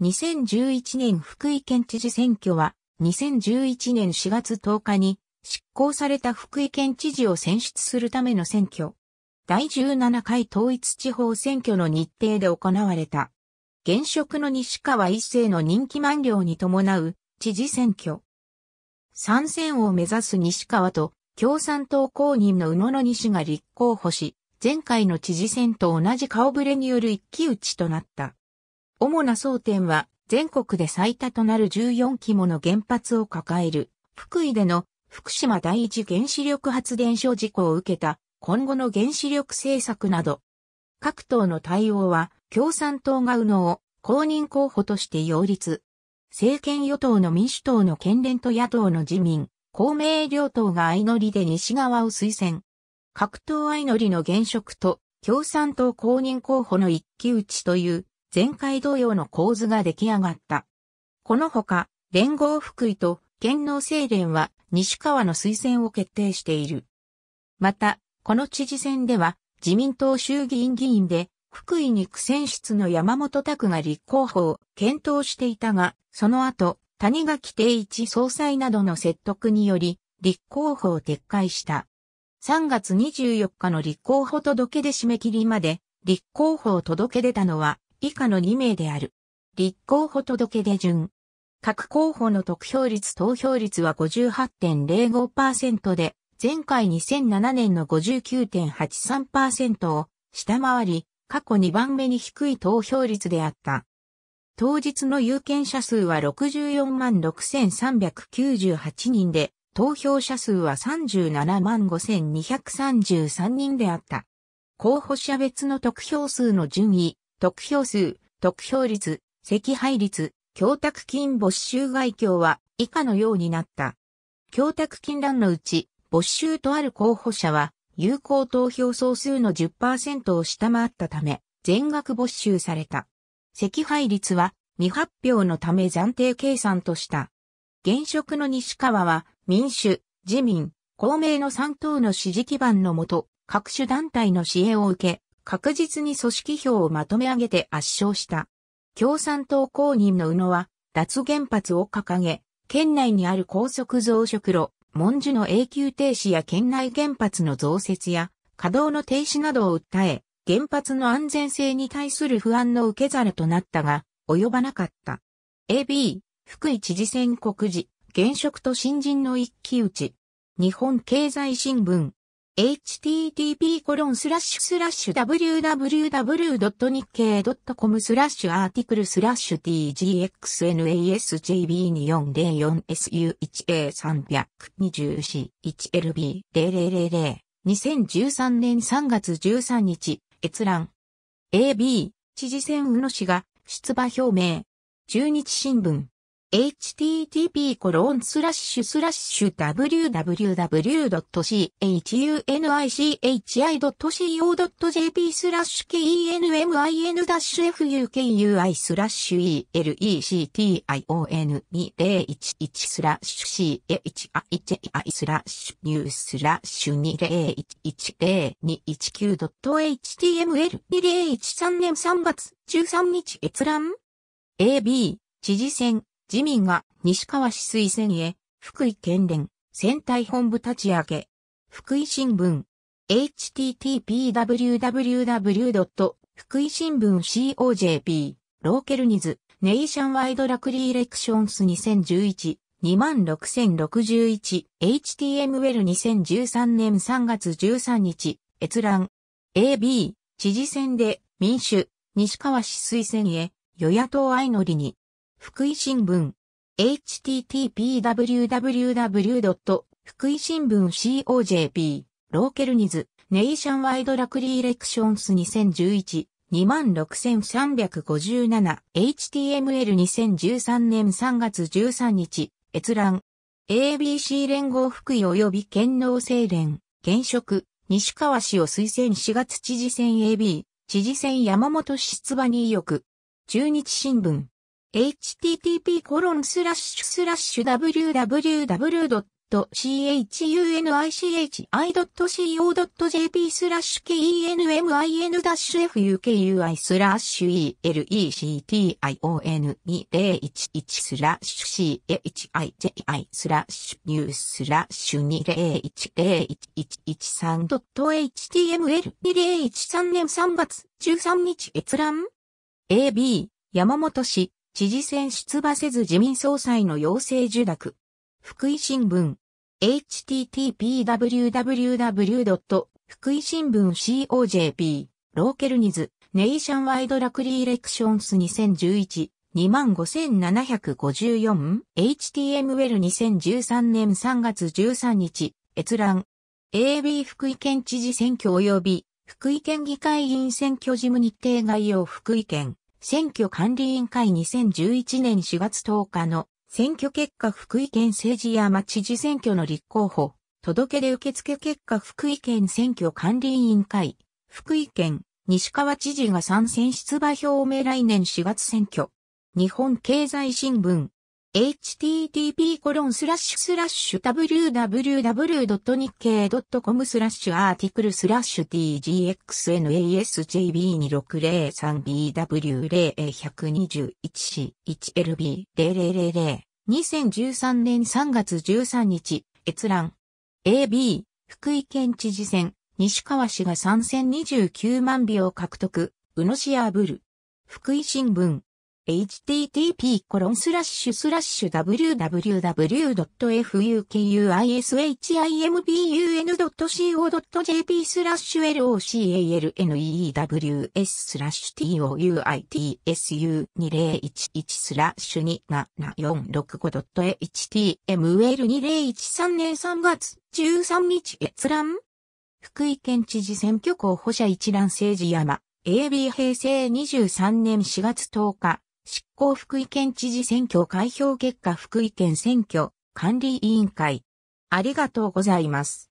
2011年福井県知事選挙は、2011年4月10日に執行された福井県知事を選出するための選挙。第17回統一地方選挙の日程で行われた。現職の西川一世の人気満了に伴う知事選挙。参戦を目指す西川と共産党公認の宇野の西が立候補し、前回の知事選と同じ顔ぶれによる一騎打ちとなった。主な争点は、全国で最多となる14基もの原発を抱える、福井での福島第一原子力発電所事故を受けた今後の原子力政策など、各党の対応は共産党が右脳を公認候補として擁立。政権与党の民主党の県連と野党の自民、公明両党が相乗りで西側を推薦。各党相乗りの現職と共産党公認候補の一騎打ちという前回同様の構図が出来上がった。このほか、連合福井と県能政連は西川の推薦を決定している。また、この知事選では自民党衆議院議員で福井に苦戦室の山本拓が立候補を検討していたが、その後、谷垣定一総裁などの説得により、立候補を撤回した。3月24日の立候補届出締め切りまで、立候補を届け出たのは、以下の2名である。立候補届出順。各候補の得票率投票率は58.05%で、前回2007年の59.83%を下回り、過去2番目に低い投票率であった。当日の有権者数は64万6398人で、投票者数は37万5233人であった。候補者別の得票数の順位、得票数、得票率、赤配率、供託金没収外境は以下のようになった。供託金欄のうち、没収とある候補者は、有効投票総数の10%を下回ったため、全額没収された。赤配率は、未発表のため暫定計算とした。現職の西川は、民主、自民、公明の3党の支持基盤のもと、各種団体の支援を受け、確実に組織票をまとめ上げて圧勝した。共産党公認の宇野は、脱原発を掲げ、県内にある高速増殖炉、文殊の永久停止や県内原発の増設や、稼働の停止などを訴え、原発の安全性に対する不安の受け皿となったが、及ばなかった。AB、福井知事選告示、現職と新人の一騎打ち。日本経済新聞、http://www.nikkei.com スラッシュアーティクルスラッシュ tgxnasjb2404su1a324lb0000 2013年3月13日、閲覧。AB、知事選宇野氏が出馬表明。中日新聞。http://www.cunichi.co.jp h スラッシュ kenmin-fukui スラッシュ election2011 スラッシュ cahi スラッシュニュースラッシュ 20110219.html2013 年3月13日閲覧 AB 知事選自民が西川市推薦へ、福井県連、選対本部立ち上げ。福井新聞。http://www. 福井新聞 COJP。ローケルニズ。ネイションワイドラクリーレクションス2011。26061 HTML2013 年3月13日閲覧 AB 知事選で民主西川市推薦へ与野党相乗りに福井新聞 http://www. 福井新聞 COJP ローケルニズネイションワイドラクリーレクションス 2011-26357HTML2013 年3月13日閲覧 ABC 連合福井及び県農政連現職西川氏を推薦4月知事選 AB 知事選山本市出馬に意欲中日新聞 http://www.chunich.co.jp i スラッシュ kenmin-fukui スラッシュ election2011 スラッシュ chiji スラッシュニュースラッシュ 20101113.html2013 年3月13日閲覧 AB 山本氏知事選出馬せず自民総裁の要請受諾。福井新聞。http://www. 福井新聞 COJP。ローケルニズ。ネイションワイドラクリーレクションス2011。25754HTML2013 年3月13日、閲覧。AB 福井県知事選挙及び福井県議会議員選挙事務日程概要福井県選挙管理委員会2011年4月10日の選挙結果福井県政治や町事選挙の立候補、届出受付結果福井県選挙管理委員会、福井県西川知事が参戦出馬表明来年4月選挙。日本経済新聞、http://www.nikkei.com スラッシュアーティクルスラッシュ t g x n a s j b 2 6 0 3 b w 0 1 2 1 c 1 l b 0 0 0 0年3月13日、閲覧。AB、福井県知事選、西川氏が参戦29万票獲得、うのしあぶる。福井新聞。http://www.fukuisobun.co.jp localnews touitsu2011 スラ7 4 6 5 h t m l 2 0 1 3年3月13日閲覧福井県知事選挙候補者一覧政治山 AB 平成23年4月10日執行福井県知事選挙開票結果福井県選挙管理委員会。ありがとうございます。